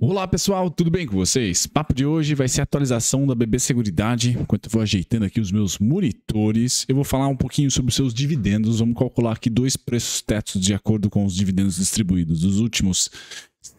Olá pessoal, tudo bem com vocês? Papo de hoje vai ser a atualização da BB Seguridade. Enquanto eu vou ajeitando aqui os meus monitores, eu vou falar um pouquinho sobre os seus dividendos. Vamos calcular aqui dois preços tetos de acordo com os dividendos distribuídos, os últimos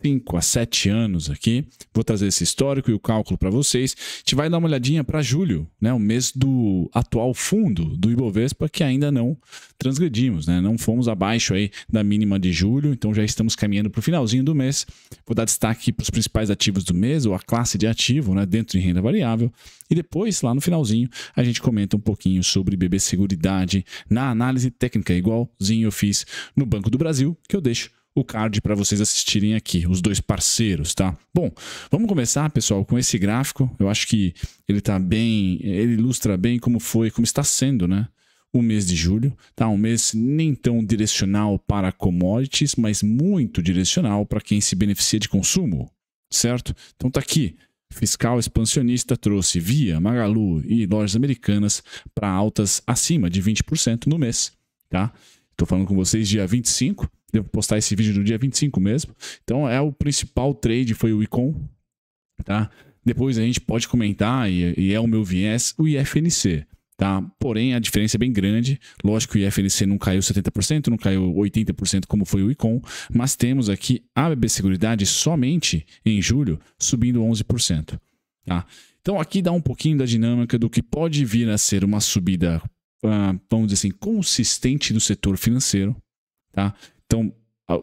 5 a 7 anos aqui. Vou trazer esse histórico e o cálculo para vocês. A gente vai dar uma olhadinha para julho, né, o mês do atual fundo do Ibovespa, que ainda não transgredimos, né, não fomos abaixo aí da mínima de julho, então já estamos caminhando para o finalzinho do mês. Vou dar destaque para os principais ativos do mês, ou a classe de ativo né, dentro de renda variável. E depois, lá no finalzinho, a gente comenta um pouquinho sobre BB Seguridade na análise técnica, igualzinho eu fiz no Banco do Brasil, que eu deixo o card para vocês assistirem aqui, os dois parceiros, tá? Bom, vamos começar, pessoal, com esse gráfico. Eu acho que ele tá bem, ele ilustra bem como foi, como está sendo, né? o mês de julho, tá? Um mês nem tão direcional para commodities, mas muito direcional para quem se beneficia de consumo, certo? Então tá aqui. Fiscal expansionista trouxe Via, Magalu e lojas americanas para altas acima de 20% no mês, tá? Estou falando com vocês dia 25 Devo postar esse vídeo do dia 25 mesmo. Então é o principal trade, foi o iCon tá? Depois a gente pode comentar, e, e é o meu viés, o IFNC. Tá? Porém, a diferença é bem grande. Lógico que o IFNC não caiu 70%, não caiu 80% como foi o iCon mas temos aqui a BB Seguridade somente em julho subindo 11%. Tá? Então aqui dá um pouquinho da dinâmica do que pode vir a ser uma subida, ah, vamos dizer assim, consistente do setor financeiro. Tá? Então,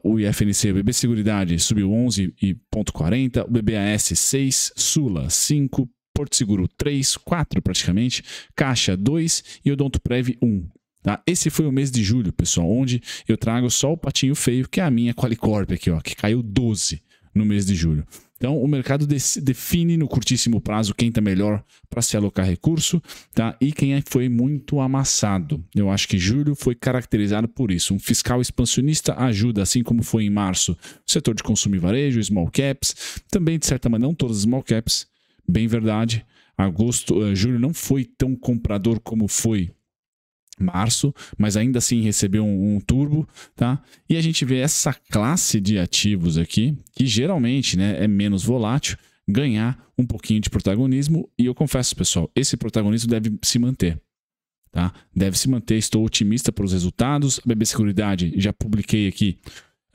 o IFNC o BB Seguridade subiu 11,40, o BBAS 6, Sula 5, Porto Seguro 3, 4 praticamente, Caixa 2 e Prev 1. Tá? Esse foi o mês de julho, pessoal, onde eu trago só o patinho feio, que é a minha Qualicorp aqui, ó, que caiu 12 no mês de julho. Então, o mercado define no curtíssimo prazo quem está melhor para se alocar recurso, tá? E quem é, foi muito amassado. Eu acho que julho foi caracterizado por isso. Um fiscal expansionista ajuda, assim como foi em março, o setor de consumo e varejo, small caps, também de certa maneira, não todas as small caps, bem verdade. Agosto, eh, julho não foi tão comprador como foi março, mas ainda assim recebeu um, um, turbo, tá? E a gente vê essa classe de ativos aqui, que geralmente né, é menos volátil, ganhar um pouquinho de protagonismo. E eu confesso, pessoal, esse protagonismo deve se manter. Tá? Deve se manter, estou otimista para os resultados. A BB Seguridade, já publiquei aqui,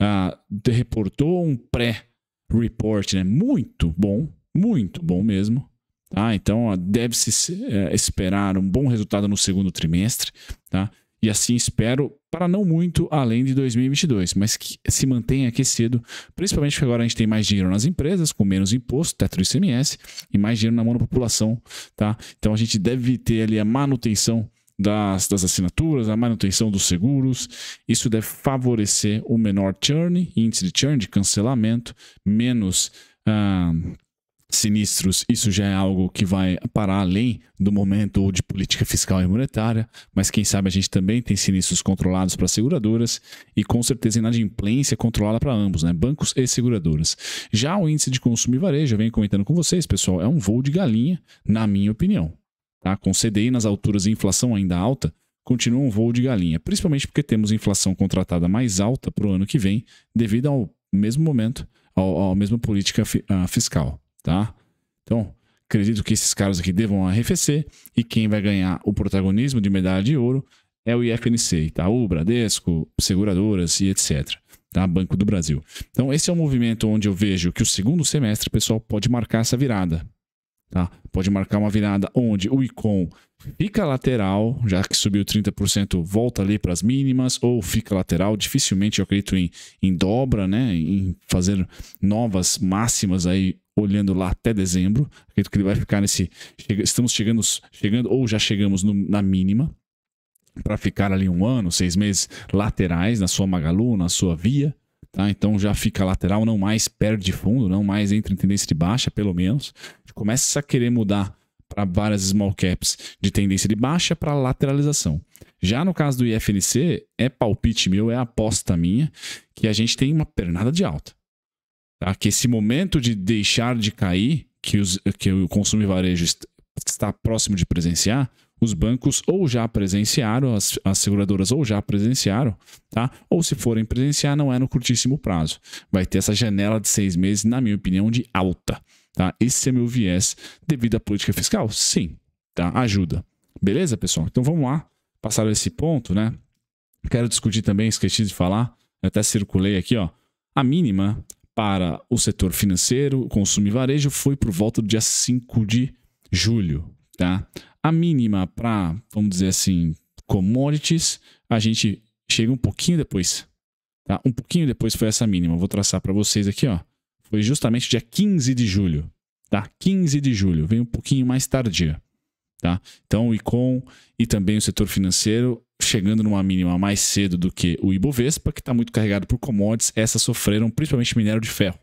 ah, reportou um pré-report né? muito bom, muito bom mesmo. Tá? Então, deve-se é, esperar um bom resultado no segundo trimestre, tá? E assim espero para não muito além de 2022, mas que se mantenha aquecido, principalmente porque agora a gente tem mais dinheiro nas empresas, com menos imposto, teto ICMS, e mais dinheiro na mão da população, tá? Então a gente deve ter ali a manutenção das, das assinaturas, a manutenção dos seguros, isso deve favorecer o menor churn, índice de churn, de cancelamento, menos... Ah, sinistros, isso já é algo que vai parar além do momento de política fiscal e monetária, mas quem sabe a gente também tem sinistros controlados para seguradoras e com certeza inadimplência controlada para ambos, né? bancos e seguradoras. Já o índice de consumo e varejo, eu venho comentando com vocês, pessoal, é um voo de galinha, na minha opinião. Tá? Com CDI nas alturas e inflação ainda alta, continua um voo de galinha, principalmente porque temos inflação contratada mais alta para o ano que vem, devido ao mesmo momento, ao, à mesma política ah, fiscal tá? Então, acredito que esses caras aqui devam arrefecer e quem vai ganhar o protagonismo de medalha de ouro é o IFNC, Itaú, tá? Bradesco, seguradoras e etc. Tá? Banco do Brasil. Então, esse é um movimento onde eu vejo que o segundo semestre pessoal pode marcar essa virada. Tá? Pode marcar uma virada onde o ICOM fica lateral, já que subiu 30%, volta ali para as mínimas, ou fica lateral, dificilmente eu acredito em, em dobra, né? em fazer novas máximas aí olhando lá até dezembro. Acredito que ele vai ficar nesse. estamos chegando, chegando ou já chegamos no, na mínima para ficar ali um ano, seis meses laterais na sua Magalu, na sua via. Tá? Então já fica lateral, não mais perde fundo, não mais entra em tendência de baixa, pelo menos. Começa a querer mudar para várias small caps de tendência de baixa para lateralização. Já no caso do IFNC, é palpite meu, é aposta minha, que a gente tem uma pernada de alta tá? que esse momento de deixar de cair, que, os, que o consumo e varejo está próximo de presenciar, os bancos ou já presenciaram, as, as, seguradoras ou já presenciaram, tá? Ou se forem presenciar, não é no curtíssimo prazo. Vai ter essa janela de seis meses, na minha opinião, de alta. Tá? Esse é meu viés devido à política fiscal? Sim, tá? Ajuda. Beleza, pessoal? Então vamos lá. Passaram esse ponto, né? Quero discutir também, esqueci de falar, até circulei aqui, ó. A mínima para o setor financeiro, consumo e varejo foi por volta do dia 5 de julho. Tá? A mínima para, vamos dizer assim, commodities, a gente chega um pouquinho depois. Tá? Um pouquinho depois foi essa mínima. vou traçar para vocês aqui. ó. Foi justamente dia 15 de julho. Tá? 15 de julho, vem um pouquinho mais tardia. Tá? Então, o ICOM e também o setor financeiro chegando numa mínima mais cedo do que o Ibovespa, que está muito carregado por commodities, essas sofreram principalmente minério de ferro.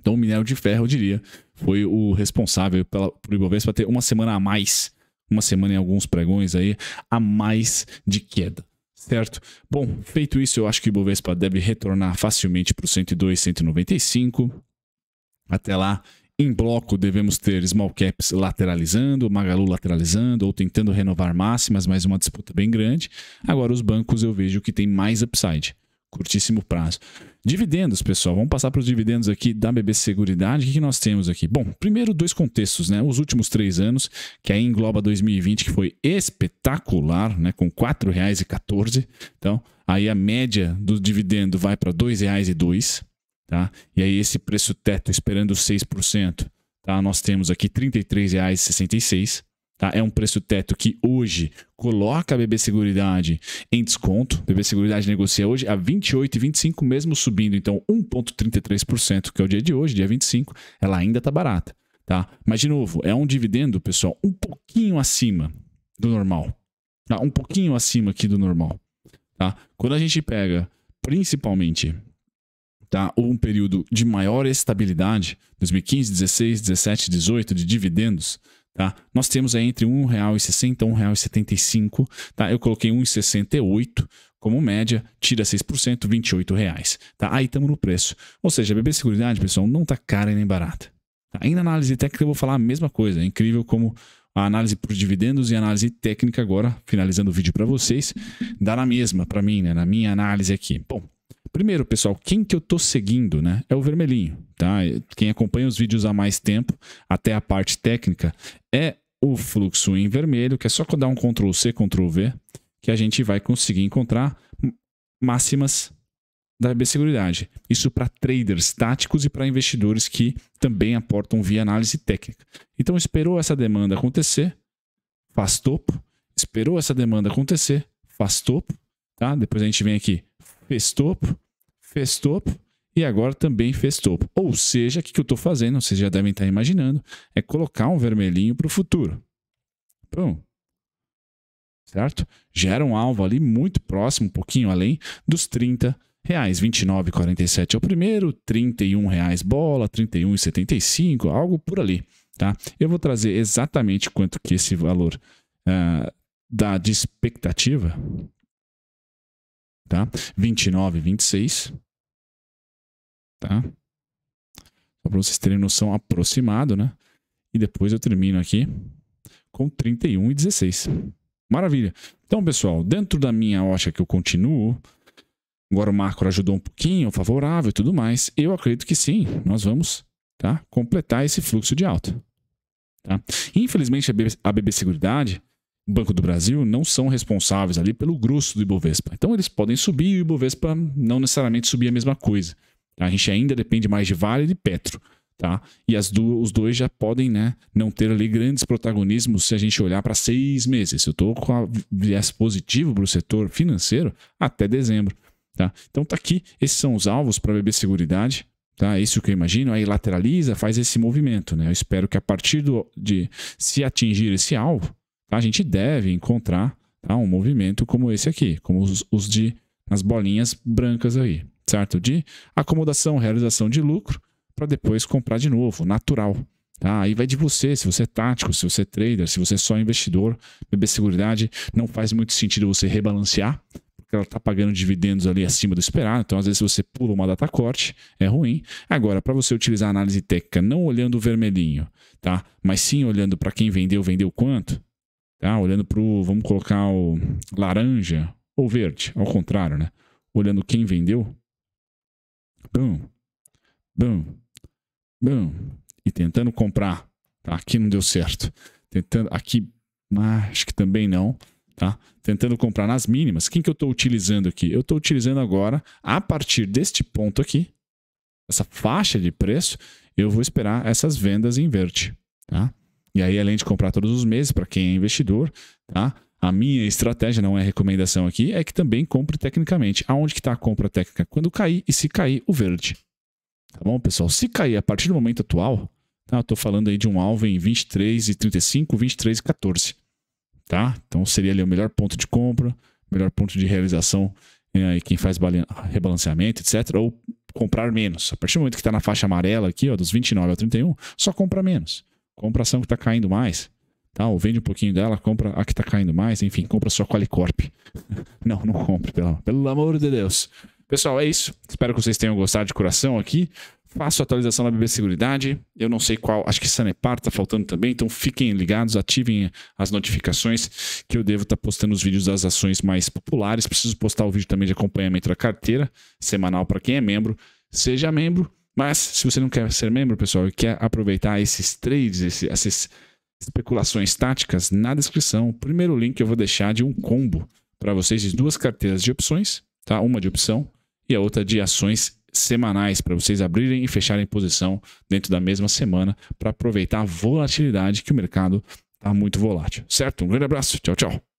Então, o minério de ferro, eu diria, foi o responsável pela, por Ibovespa ter uma semana a mais, uma semana em alguns pregões aí, a mais de queda. Certo? Bom, feito isso, eu acho que o Ibovespa deve retornar facilmente para o 102, 195. Até lá, em bloco, devemos ter small caps lateralizando, Magalu lateralizando ou tentando renovar máximas, mas uma disputa bem grande. Agora, os bancos eu vejo que tem mais upside, curtíssimo prazo. Dividendos, pessoal, vamos passar para os dividendos aqui da BB Seguridade. O que, nós temos aqui? Bom, primeiro, dois contextos, né? Os últimos três anos, que aí engloba 2020, que foi espetacular, né? Com R$ 4,14. Então, aí a média do dividendo vai para R$ 2,02. Tá? E aí esse preço teto esperando 6%, tá? nós temos aqui R$ 33,66. Tá? É um preço teto que hoje coloca a BB Seguridade em desconto. BB Seguridade negocia hoje a 28,25, mesmo subindo então 1,33%, que é o dia de hoje, dia 25, ela ainda está barata. Tá? Mas, de novo, é um dividendo, pessoal, um pouquinho acima do normal. Tá? Um pouquinho acima aqui do normal. Tá? Quando a gente pega, principalmente, tá? Ou um período de maior estabilidade, 2015, 16, 17, 18, de dividendos, tá? Nós temos aí entre R$ 1,60 e R$ 1,75, tá? Eu coloquei R$ 1,68 como média, tira 6%, R$ reais tá? Aí estamos no preço. Ou seja, a BB Seguridade, pessoal, não tá cara nem barata. Tá? E na análise técnica eu vou falar a mesma coisa, é incrível como a análise por dividendos e análise técnica agora, finalizando o vídeo para vocês, dá na mesma para mim, né? na minha análise aqui. Bom, Primeiro, pessoal, quem que eu tô seguindo, né? É o vermelhinho, tá? Quem acompanha os vídeos há mais tempo, até a parte técnica, é o fluxo em vermelho, que é só dar um Ctrl C, Ctrl V, que a gente vai conseguir encontrar máximas da B Seguridade. Isso para traders táticos e para investidores que também aportam via análise técnica. Então esperou essa demanda acontecer, faz topo. Esperou essa demanda acontecer, faz topo. Tá? Depois a gente vem aqui, fez topo fez topo e agora também fez topo. Ou seja, o que eu estou fazendo, vocês já devem estar imaginando, é colocar um vermelhinho para o futuro. Pum. Certo? Gera um alvo ali muito próximo, um pouquinho além dos 30 reais. 29,47 é o primeiro, 31 reais bola, 31,75, algo por ali. Tá? Eu vou trazer exatamente quanto que esse valor uh, dá de expectativa tá? 29, 26, tá? Só para vocês terem noção aproximado, né? E depois eu termino aqui com 31 e 16. Maravilha. Então, pessoal, dentro da minha ótica que eu continuo, agora o macro ajudou um pouquinho, favorável e tudo mais, eu acredito que sim, nós vamos tá? completar esse fluxo de alta. Tá? Infelizmente, a BB, a BB Seguridade Banco do Brasil não são responsáveis ali pelo grosso do Ibovespa. Então eles podem subir e o Ibovespa não necessariamente subir a mesma coisa. A gente ainda depende mais de Vale e de Petro. Tá? E as do, os dois já podem né, não ter ali grandes protagonismos se a gente olhar para seis meses. Se eu estou com a viés positivo para o setor financeiro até dezembro. Tá? Então tá aqui, esses são os alvos para beber seguridade. Tá? É isso que eu imagino, aí lateraliza, faz esse movimento. Né? Eu espero que a partir do, de se atingir esse alvo, a gente deve encontrar tá, um movimento como esse aqui, como os, os de as bolinhas brancas aí, certo? De acomodação, realização de lucro, para depois comprar de novo, natural. Tá? Aí vai de você, se você é tático, se você é trader, se você é só investidor, BB Seguridade, não faz muito sentido você rebalancear, porque ela está pagando dividendos ali acima do esperado, então às vezes você pula uma data corte, é ruim. Agora, para você utilizar a análise técnica não olhando o vermelhinho, tá? mas sim olhando para quem vendeu, vendeu quanto, Tá? Olhando para o, vamos colocar o laranja ou verde, ao contrário, né? Olhando quem vendeu. bum bum bum E tentando comprar. Tá? Aqui não deu certo. Tentando, aqui, ah, acho que também não. Tá? Tentando comprar nas mínimas. Quem que eu estou utilizando aqui? Eu estou utilizando agora, a partir deste ponto aqui, essa faixa de preço, eu vou esperar essas vendas em verde, tá? E aí, além de comprar todos os meses, para quem é investidor, tá? A minha estratégia, não é recomendação aqui, é que também compre tecnicamente. Aonde que está a compra técnica? Quando cair e se cair o verde. Tá bom, pessoal? Se cair a partir do momento atual, tá? Eu tô falando aí de um alvo em 23 e 35, 23 e 14, tá? Então seria ali o melhor ponto de compra, melhor ponto de realização é, aí quem faz rebalanceamento, etc, ou comprar menos. A partir do momento que está na faixa amarela aqui, ó, dos 29 a 31, só compra menos compra a ação que está caindo mais. Tá? Ou vende um pouquinho dela, compra a que está caindo mais, enfim, compra só Qualicorp. não, não compre, pelo, pelo amor de Deus. Pessoal, é isso. Espero que vocês tenham gostado de coração aqui. Faço atualização da BB Seguridade. Eu não sei qual, acho que Sanepar está faltando também, então fiquem ligados, ativem as notificações que eu devo estar tá postando os vídeos das ações mais populares. Preciso postar o vídeo também de acompanhamento da carteira semanal para quem é membro. Seja membro, mas, se você não quer ser membro, pessoal, e quer aproveitar esses trades, esse, essas especulações táticas, na descrição, o primeiro link eu vou deixar de um combo para vocês de duas carteiras de opções, tá? Uma de opção e a outra de ações semanais para vocês abrirem e fecharem posição dentro da mesma semana para aproveitar a volatilidade que o mercado está muito volátil, certo? Um grande abraço, tchau, tchau.